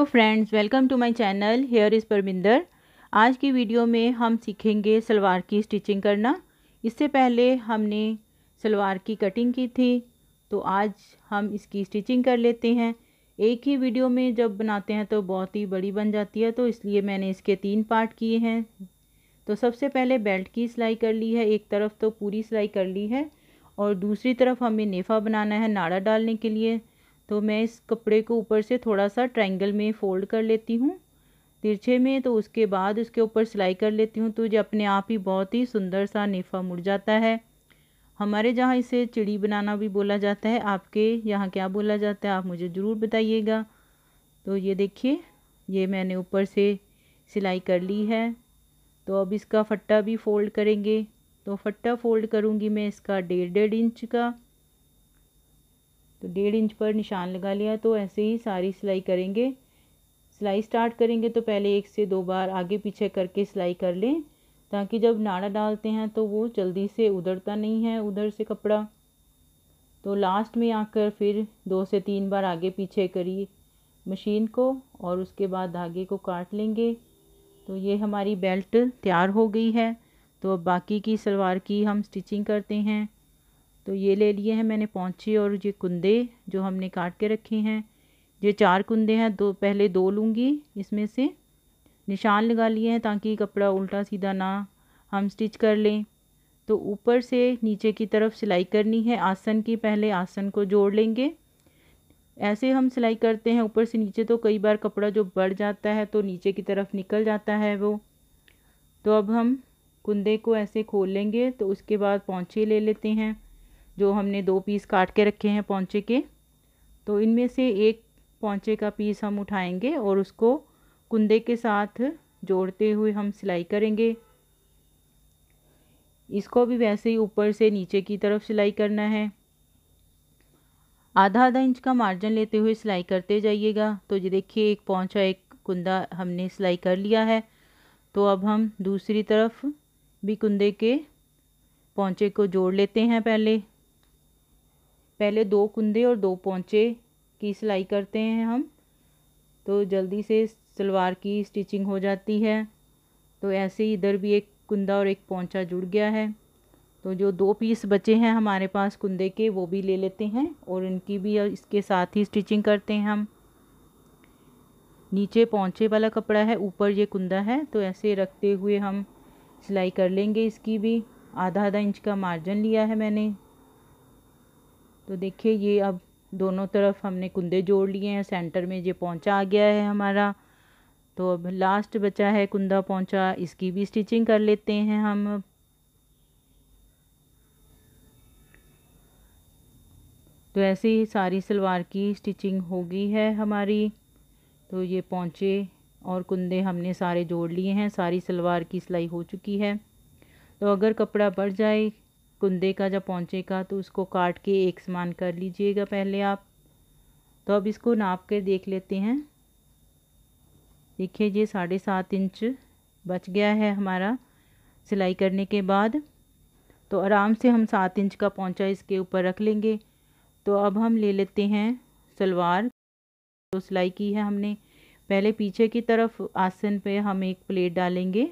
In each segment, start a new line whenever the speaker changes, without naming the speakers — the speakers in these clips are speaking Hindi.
hello friends welcome to my channel here is Parminder आज की वीडियो में हम सीखेंगे सलवार की स्टिचिंग करना इससे पहले हमने सलवार की कटिंग की थी तो आज हम इसकी स्टिचिंग कर लेते हैं एक ही वीडियो में जब बनाते हैं तो बहुत ही बड़ी बन जाती है तो इसलिए मैंने इसके तीन पार्ट किए हैं तो सबसे पहले बेल्ट की सिलाई कर ली है एक तरफ तो पूरी सिलाई कर ली है और दूसरी तरफ हमें नेफा बनाना है नाड़ा डालने के लिए तो मैं इस कपड़े को ऊपर से थोड़ा सा ट्रायंगल में फ़ोल्ड कर लेती हूँ तिरछे में तो उसके बाद उसके ऊपर सिलाई कर लेती हूँ तो ये अपने आप ही बहुत ही सुंदर सा नेफा मुड़ जाता है हमारे जहाँ इसे चिड़ी बनाना भी बोला जाता है आपके यहाँ क्या बोला जाता है आप मुझे ज़रूर बताइएगा तो ये देखिए ये मैंने ऊपर से सिलाई कर ली है तो अब इसका फट्टा भी फ़ोल्ड करेंगे तो फट्टा फ़ोल्ड करूँगी मैं इसका डेढ़ डेढ़ इंच का तो डेढ़ इंच पर निशान लगा लिया तो ऐसे ही सारी सिलाई करेंगे सिलाई स्टार्ट करेंगे तो पहले एक से दो बार आगे पीछे करके सिलाई कर लें ताकि जब नाड़ा डालते हैं तो वो जल्दी से उधरता नहीं है उधर से कपड़ा तो लास्ट में आकर फिर दो से तीन बार आगे पीछे करिए मशीन को और उसके बाद धागे को काट लेंगे तो ये हमारी बेल्ट तैयार हो गई है तो अब बाकी की सलवार की हम स्टिचिंग करते हैं तो ये ले लिए हैं मैंने पौचे और ये कुंदे जो हमने काट के रखे हैं ये चार कुंदे हैं दो पहले दो लूँगी इसमें से निशान लगा लिए हैं ताकि कपड़ा उल्टा सीधा ना हम स्टिच कर लें तो ऊपर से नीचे की तरफ सिलाई करनी है आसन की पहले आसन को जोड़ लेंगे ऐसे हम सिलाई करते हैं ऊपर से नीचे तो कई बार कपड़ा जो बढ़ जाता है तो नीचे की तरफ निकल जाता है वो तो अब हम कुंदे को ऐसे खोल लेंगे तो उसके बाद पौछे ले लेते हैं जो हमने दो पीस काट के रखे हैं पौचे के तो इनमें से एक पौचे का पीस हम उठाएंगे और उसको कुंदे के साथ जोड़ते हुए हम सिलाई करेंगे इसको भी वैसे ही ऊपर से नीचे की तरफ सिलाई करना है आधा आधा इंच का मार्जिन लेते हुए सिलाई करते जाइएगा तो ये देखिए एक पौचा एक कुंदा हमने सिलाई कर लिया है तो अब हम दूसरी तरफ भी कुंदे के पौचे को जोड़ लेते हैं पहले पहले दो कुंदे और दो पोंचे की सिलाई करते हैं हम तो जल्दी से सलवार की स्टिचिंग हो जाती है तो ऐसे ही इधर भी एक कुंदा और एक पोंचा जुड़ गया है तो जो दो पीस बचे हैं हमारे पास कुंदे के वो भी ले लेते हैं और इनकी भी इसके साथ ही स्टिचिंग करते हैं हम नीचे पोंचे वाला कपड़ा है ऊपर ये कुंदा है तो ऐसे रखते हुए हम सिलाई कर लेंगे इसकी भी आधा आधा इंच का मार्जिन लिया है मैंने तो देखिए ये अब दोनों तरफ हमने कुंदे जोड़ लिए हैं सेंटर में ये पहुंचा आ गया है हमारा तो अब लास्ट बचा है कुंदा पहुंचा इसकी भी स्टिचिंग कर लेते हैं हम तो ऐसे ही सारी सलवार की स्टिचिंग हो गई है हमारी तो ये पहुँचे और कुंदे हमने सारे जोड़ लिए हैं सारी सलवार की सिलाई हो चुकी है तो अगर कपड़ा बढ़ जाए कुंदे का जब पहुँचेगा तो उसको काट के एक समान कर लीजिएगा पहले आप तो अब इसको नाप के देख लेते हैं देखिए ये साढ़े सात इंच बच गया है हमारा सिलाई करने के बाद तो आराम से हम सात इंच का पौचा इसके ऊपर रख लेंगे तो अब हम ले लेते हैं सलवार तो सिलाई की है हमने पहले पीछे की तरफ आसन पे हम एक प्लेट डालेंगे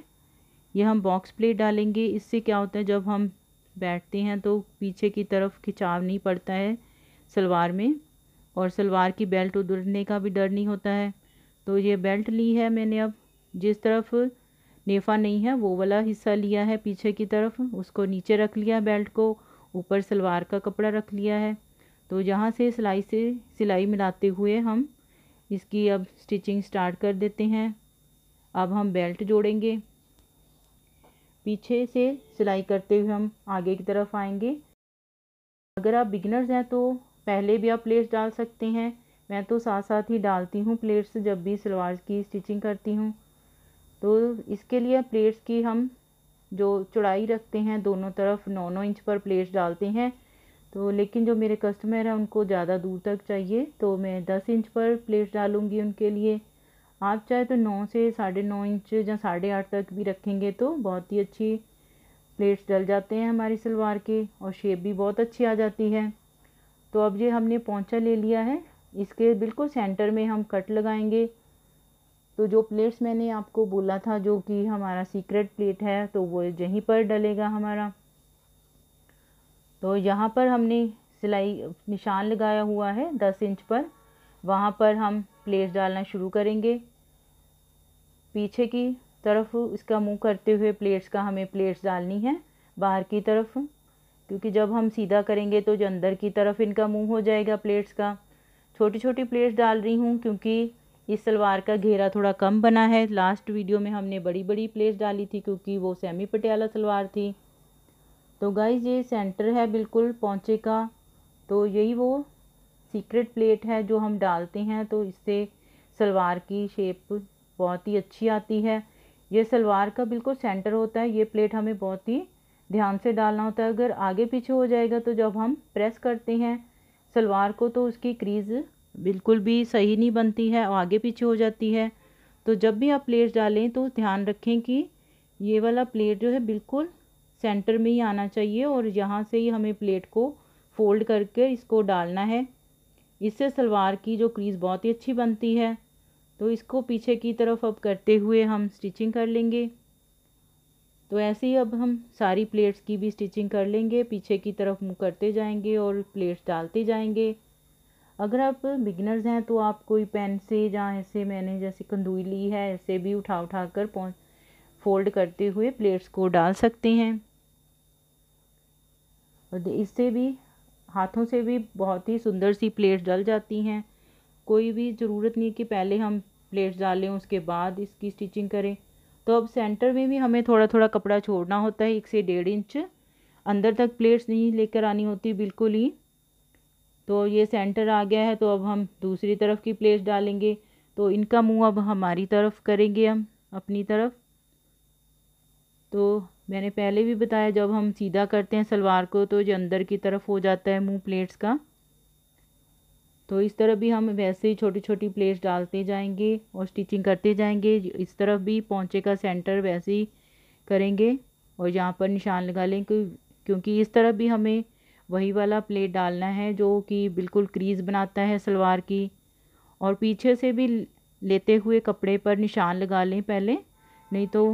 यह हम बॉक्स प्लेट डालेंगे इससे क्या होता है जब हम बैठते हैं तो पीछे की तरफ खिंचाव नहीं पड़ता है सलवार में और सलवार की बेल्ट उधरने का भी डर नहीं होता है तो ये बेल्ट ली है मैंने अब जिस तरफ नेफा नहीं है वो वाला हिस्सा लिया है पीछे की तरफ उसको नीचे रख लिया बेल्ट को ऊपर सलवार का कपड़ा रख लिया है तो जहाँ से सिलाई से सिलाई मिलाते हुए हम इसकी अब स्टिचिंग स्टार्ट कर देते हैं अब हम बेल्ट जोड़ेंगे पीछे से सिलाई करते हुए हम आगे की तरफ आएंगे अगर आप बिगनर्स हैं तो पहले भी आप प्लेट्स डाल सकते हैं मैं तो साथ साथ ही डालती हूँ प्लेट्स जब भी सलवार की स्टिचिंग करती हूँ तो इसके लिए प्लेट्स की हम जो चौड़ाई रखते हैं दोनों तरफ नौ नौ इंच पर प्लेट्स डालते हैं तो लेकिन जो मेरे कस्टमर हैं उनको ज़्यादा दूर तक चाहिए तो मैं दस इंच पर प्लेट्स डालूँगी उनके लिए आप चाहे तो नौ से साढ़े नौ इंच या साढ़े आठ तक भी रखेंगे तो बहुत ही अच्छी प्लेट्स डल जाते हैं हमारी सलवार के और शेप भी बहुत अच्छी आ जाती है तो अब ये हमने पोंछा ले लिया है इसके बिल्कुल सेंटर में हम कट लगाएंगे तो जो प्लेट्स मैंने आपको बोला था जो कि हमारा सीक्रेट प्लेट है तो वो यहीं पर डलेगा हमारा तो यहाँ पर हमने सिलाई निशान लगाया हुआ है दस इंच पर वहाँ पर हम प्लेट्स डालना शुरू करेंगे पीछे की तरफ इसका मुंह करते हुए प्लेट्स का हमें प्लेट्स डालनी है बाहर की तरफ क्योंकि जब हम सीधा करेंगे तो जो अंदर की तरफ इनका मुंह हो जाएगा प्लेट्स का छोटी छोटी प्लेट्स डाल रही हूँ क्योंकि इस सलवार का घेरा थोड़ा कम बना है लास्ट वीडियो में हमने बड़ी बड़ी प्लेट्स डाली थी क्योंकि वो सेमी पटियाला सलवार थी तो गाइज ये सेंटर है बिल्कुल पौंचे का तो यही वो सीक्रेट प्लेट है जो हम डालते हैं तो इससे सलवार की शेप बहुत ही अच्छी आती है ये सलवार का बिल्कुल सेंटर होता है ये प्लेट हमें बहुत ही ध्यान से डालना होता है अगर आगे पीछे हो जाएगा तो जब हम प्रेस करते हैं सलवार को तो उसकी क्रीज़ बिल्कुल भी सही नहीं बनती है और आगे पीछे हो जाती है तो जब भी आप प्लेट डालें तो ध्यान रखें कि ये वाला प्लेट जो है बिल्कुल सेंटर में ही आना चाहिए और यहाँ से ही हमें प्लेट को फोल्ड करके इसको डालना है इससे सलवार की जो क्रीज़ बहुत ही अच्छी बनती है तो इसको पीछे की तरफ अब करते हुए हम स्टिचिंग कर लेंगे तो ऐसे ही अब हम सारी प्लेट्स की भी स्टिचिंग कर लेंगे पीछे की तरफ मुँह करते जाएंगे और प्लेट्स डालते जाएंगे अगर आप बिगनर्स हैं तो आप कोई पेन से जहाँ ऐसे मैंने जैसे कंदूई ली है ऐसे भी उठा उठा कर फोल्ड करते हुए प्लेट्स को डाल सकते हैं और इससे भी हाथों से भी बहुत ही सुंदर सी प्लेट्स डल जाती हैं कोई भी ज़रूरत नहीं कि पहले हम प्लेट्स डालें उसके बाद इसकी स्टिचिंग करें तो अब सेंटर में भी हमें थोड़ा थोड़ा कपड़ा छोड़ना होता है एक से डेढ़ इंच अंदर तक प्लेट्स नहीं लेकर आनी होती बिल्कुल ही तो ये सेंटर आ गया है तो अब हम दूसरी तरफ की प्लेट्स डालेंगे तो इनका मुँह अब हमारी तरफ करेंगे हम अपनी तरफ तो मैंने पहले भी बताया जब हम सीधा करते हैं सलवार को तो जो अंदर की तरफ हो जाता है मुँह प्लेट्स का तो इस तरफ भी हम वैसे ही छोटी छोटी प्लेट्स डालते जाएंगे और स्टिचिंग करते जाएंगे इस तरफ भी पौंचे का सेंटर वैसे ही करेंगे और यहाँ पर निशान लगा लें क्योंकि इस तरफ भी हमें वही वाला प्लेट डालना है जो कि बिल्कुल क्रीज़ बनाता है सलवार की और पीछे से भी लेते हुए कपड़े पर निशान लगा लें पहले नहीं तो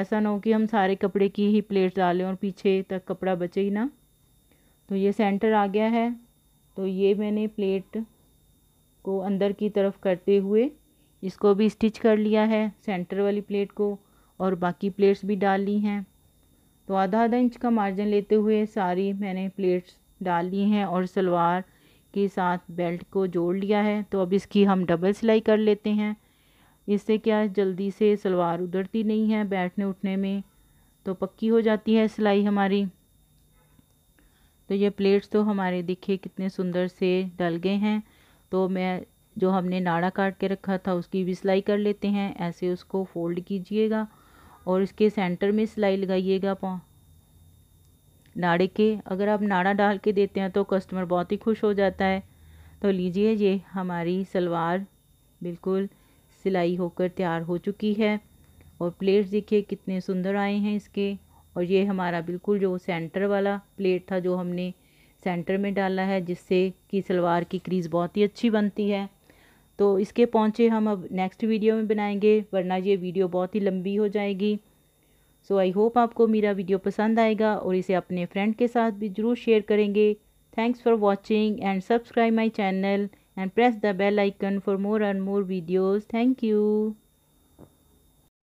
ऐसा ना हो कि हम सारे कपड़े की ही प्लेट डालें और पीछे तक कपड़ा बचे ही ना तो ये सेंटर आ गया है तो ये मैंने प्लेट को अंदर की तरफ करते हुए इसको भी स्टिच कर लिया है सेंटर वाली प्लेट को और बाकी प्लेट्स भी डाल ली हैं तो आधा आधा इंच का मार्जिन लेते हुए सारी मैंने प्लेट्स डाल ली हैं और सलवार के साथ बेल्ट को जोड़ लिया है तो अब इसकी हम डबल सिलाई कर लेते हैं इससे क्या जल्दी से सलवार उधरती नहीं है बैठने उठने में तो पक्की हो जाती है सिलाई हमारी तो ये प्लेट्स तो हमारे दिखे कितने सुंदर से डल गए हैं तो मैं जो हमने नाड़ा काट के रखा था उसकी भी सिलाई कर लेते हैं ऐसे उसको फोल्ड कीजिएगा और इसके सेंटर में सिलाई लगाइएगा नाड़े के अगर आप नाड़ा डाल के देते हैं तो कस्टमर बहुत ही खुश हो जाता है तो लीजिए ये हमारी सलवार बिल्कुल सिलाई होकर तैयार हो चुकी है और प्लेट्स देखिए कितने सुंदर आए हैं इसके और ये हमारा बिल्कुल जो सेंटर वाला प्लेट था जो हमने सेंटर में डाला है जिससे कि सलवार की क्रीज़ बहुत ही अच्छी बनती है तो इसके पहुँचे हम अब नेक्स्ट वीडियो में बनाएंगे वरना ये वीडियो बहुत ही लंबी हो जाएगी सो आई होप आपको मेरा वीडियो पसंद आएगा और इसे अपने फ्रेंड के साथ भी ज़रूर शेयर करेंगे thanks for watching and subscribe my channel and press the bell icon for more and more videos thank you